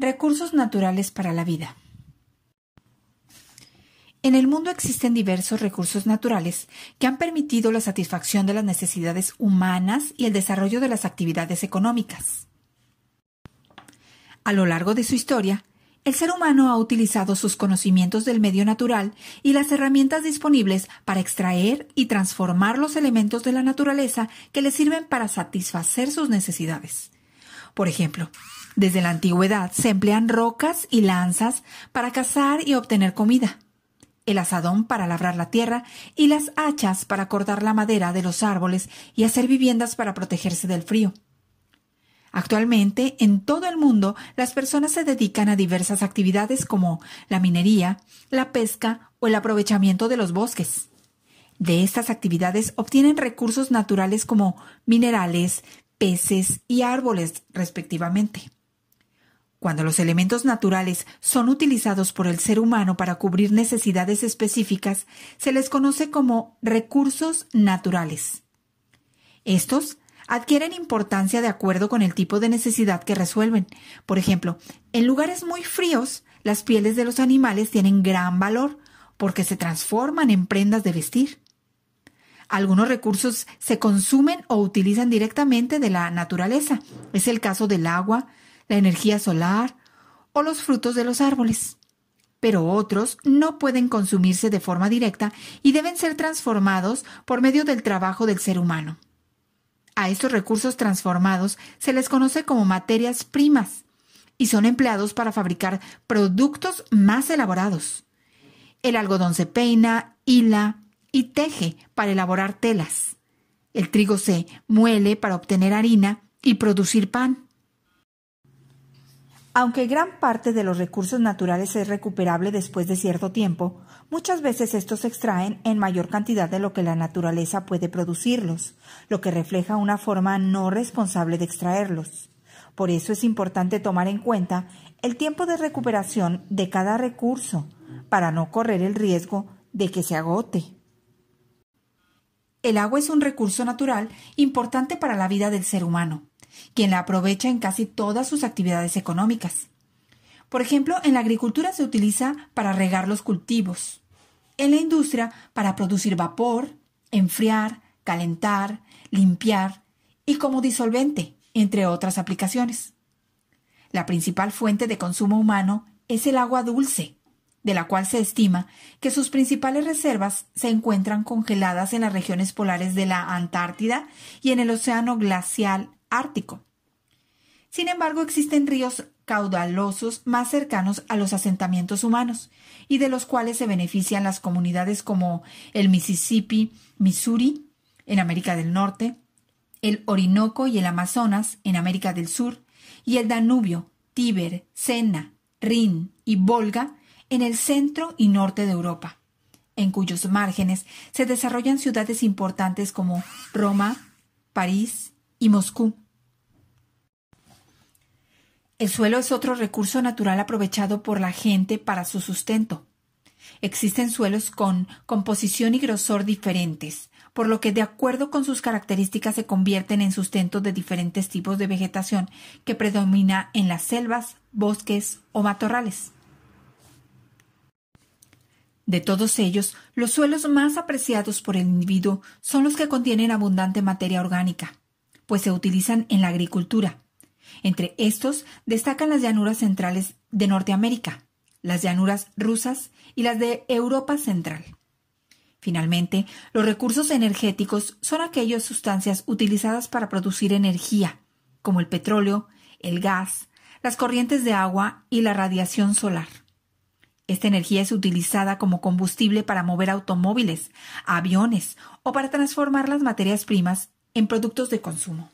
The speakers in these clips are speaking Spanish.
Recursos naturales para la vida. En el mundo existen diversos recursos naturales que han permitido la satisfacción de las necesidades humanas y el desarrollo de las actividades económicas. A lo largo de su historia, el ser humano ha utilizado sus conocimientos del medio natural y las herramientas disponibles para extraer y transformar los elementos de la naturaleza que le sirven para satisfacer sus necesidades por ejemplo, desde la antigüedad se emplean rocas y lanzas para cazar y obtener comida, el asadón para labrar la tierra y las hachas para cortar la madera de los árboles y hacer viviendas para protegerse del frío. Actualmente, en todo el mundo, las personas se dedican a diversas actividades como la minería, la pesca o el aprovechamiento de los bosques. De estas actividades obtienen recursos naturales como minerales, peces y árboles, respectivamente. Cuando los elementos naturales son utilizados por el ser humano para cubrir necesidades específicas, se les conoce como recursos naturales. Estos adquieren importancia de acuerdo con el tipo de necesidad que resuelven. Por ejemplo, en lugares muy fríos, las pieles de los animales tienen gran valor porque se transforman en prendas de vestir. Algunos recursos se consumen o utilizan directamente de la naturaleza. Es el caso del agua, la energía solar o los frutos de los árboles. Pero otros no pueden consumirse de forma directa y deben ser transformados por medio del trabajo del ser humano. A estos recursos transformados se les conoce como materias primas y son empleados para fabricar productos más elaborados. El algodón se peina, hila, y teje para elaborar telas. El trigo se muele para obtener harina y producir pan. Aunque gran parte de los recursos naturales es recuperable después de cierto tiempo, muchas veces estos se extraen en mayor cantidad de lo que la naturaleza puede producirlos, lo que refleja una forma no responsable de extraerlos. Por eso es importante tomar en cuenta el tiempo de recuperación de cada recurso, para no correr el riesgo de que se agote. El agua es un recurso natural importante para la vida del ser humano, quien la aprovecha en casi todas sus actividades económicas. Por ejemplo, en la agricultura se utiliza para regar los cultivos, en la industria para producir vapor, enfriar, calentar, limpiar y como disolvente, entre otras aplicaciones. La principal fuente de consumo humano es el agua dulce, de la cual se estima que sus principales reservas se encuentran congeladas en las regiones polares de la Antártida y en el Océano Glacial Ártico. Sin embargo, existen ríos caudalosos más cercanos a los asentamientos humanos y de los cuales se benefician las comunidades como el Mississippi, Missouri, en América del Norte, el Orinoco y el Amazonas, en América del Sur, y el Danubio, Tíber, Sena, Rin y Volga, en el centro y norte de Europa, en cuyos márgenes se desarrollan ciudades importantes como Roma, París y Moscú. El suelo es otro recurso natural aprovechado por la gente para su sustento. Existen suelos con composición y grosor diferentes, por lo que de acuerdo con sus características se convierten en sustento de diferentes tipos de vegetación que predomina en las selvas, bosques o matorrales. De todos ellos, los suelos más apreciados por el individuo son los que contienen abundante materia orgánica, pues se utilizan en la agricultura. Entre estos destacan las llanuras centrales de Norteamérica, las llanuras rusas y las de Europa Central. Finalmente, los recursos energéticos son aquellas sustancias utilizadas para producir energía, como el petróleo, el gas, las corrientes de agua y la radiación solar. Esta energía es utilizada como combustible para mover automóviles, aviones o para transformar las materias primas en productos de consumo.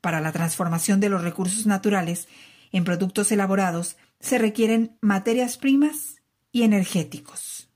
Para la transformación de los recursos naturales en productos elaborados se requieren materias primas y energéticos.